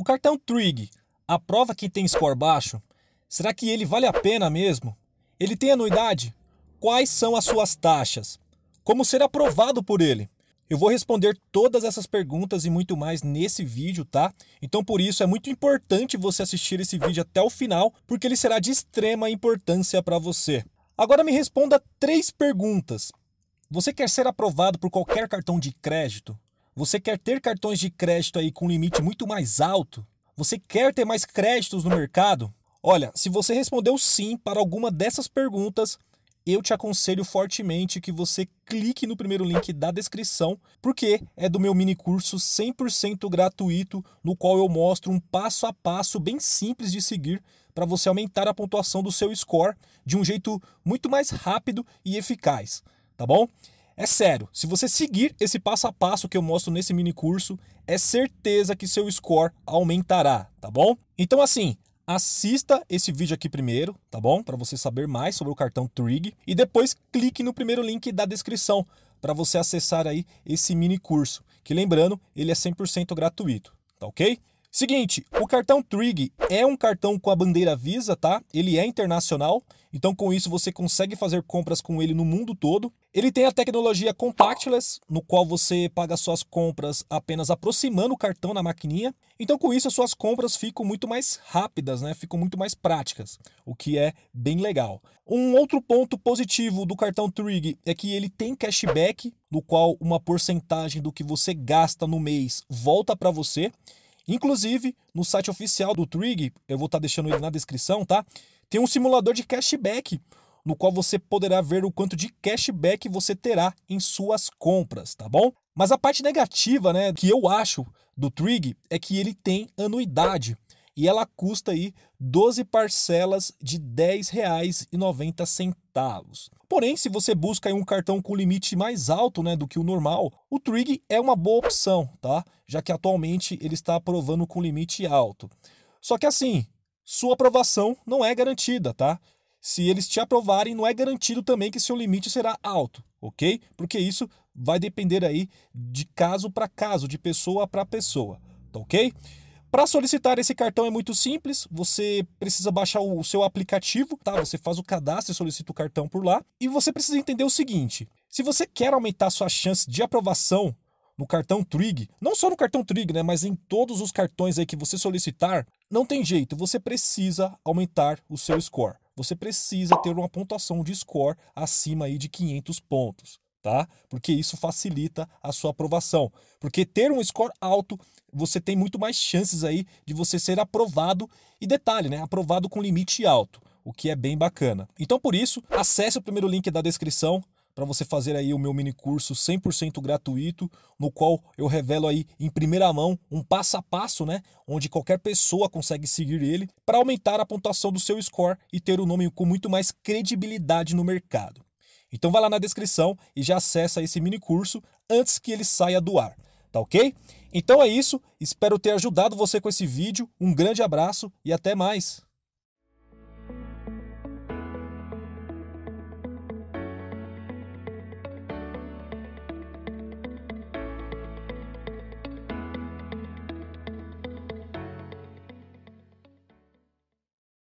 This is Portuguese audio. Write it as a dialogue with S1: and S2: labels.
S1: O cartão Trig, a prova que tem score baixo, será que ele vale a pena mesmo? Ele tem anuidade? Quais são as suas taxas? Como ser aprovado por ele? Eu vou responder todas essas perguntas e muito mais nesse vídeo, tá? Então por isso é muito importante você assistir esse vídeo até o final, porque ele será de extrema importância para você. Agora me responda três perguntas. Você quer ser aprovado por qualquer cartão de crédito? Você quer ter cartões de crédito aí com limite muito mais alto? Você quer ter mais créditos no mercado? Olha, se você respondeu sim para alguma dessas perguntas, eu te aconselho fortemente que você clique no primeiro link da descrição, porque é do meu mini curso 100% gratuito, no qual eu mostro um passo a passo bem simples de seguir para você aumentar a pontuação do seu score de um jeito muito mais rápido e eficaz, tá bom? É sério, se você seguir esse passo a passo que eu mostro nesse mini curso, é certeza que seu score aumentará, tá bom? Então assim, assista esse vídeo aqui primeiro, tá bom? Para você saber mais sobre o cartão Trig e depois clique no primeiro link da descrição para você acessar aí esse mini curso, que lembrando, ele é 100% gratuito, tá OK? Seguinte, o cartão Trig é um cartão com a bandeira Visa, tá? Ele é internacional, então com isso você consegue fazer compras com ele no mundo todo. Ele tem a tecnologia contactless, no qual você paga suas compras apenas aproximando o cartão na maquininha. Então com isso as suas compras ficam muito mais rápidas, né? Ficam muito mais práticas, o que é bem legal. Um outro ponto positivo do cartão Trig é que ele tem cashback, no qual uma porcentagem do que você gasta no mês volta para você. Inclusive, no site oficial do Trig, eu vou estar tá deixando ele na descrição, tá? Tem um simulador de cashback, no qual você poderá ver o quanto de cashback você terá em suas compras, tá bom? Mas a parte negativa, né, que eu acho do Trig é que ele tem anuidade e ela custa aí 12 parcelas de R$ 10,90. Porém, se você busca um cartão com limite mais alto né, do que o normal, o Trig é uma boa opção, tá? Já que atualmente ele está aprovando com limite alto. Só que assim, sua aprovação não é garantida, tá? Se eles te aprovarem, não é garantido também que seu limite será alto, ok? Porque isso vai depender aí de caso para caso, de pessoa para pessoa, tá ok? Para solicitar esse cartão é muito simples, você precisa baixar o seu aplicativo, tá? Você faz o cadastro e solicita o cartão por lá. E você precisa entender o seguinte: se você quer aumentar sua chance de aprovação no cartão Trig, não só no cartão Trig, né, mas em todos os cartões aí que você solicitar, não tem jeito, você precisa aumentar o seu score. Você precisa ter uma pontuação de score acima aí de 500 pontos tá? Porque isso facilita a sua aprovação. Porque ter um score alto, você tem muito mais chances aí de você ser aprovado e detalhe, né? Aprovado com limite alto, o que é bem bacana. Então por isso, acesse o primeiro link da descrição para você fazer aí o meu mini curso 100% gratuito, no qual eu revelo aí em primeira mão um passo a passo, né, onde qualquer pessoa consegue seguir ele para aumentar a pontuação do seu score e ter o um nome com muito mais credibilidade no mercado. Então vai lá na descrição e já acessa esse mini curso antes que ele saia do ar, tá ok? Então é isso, espero ter ajudado você com esse vídeo, um grande abraço e até mais!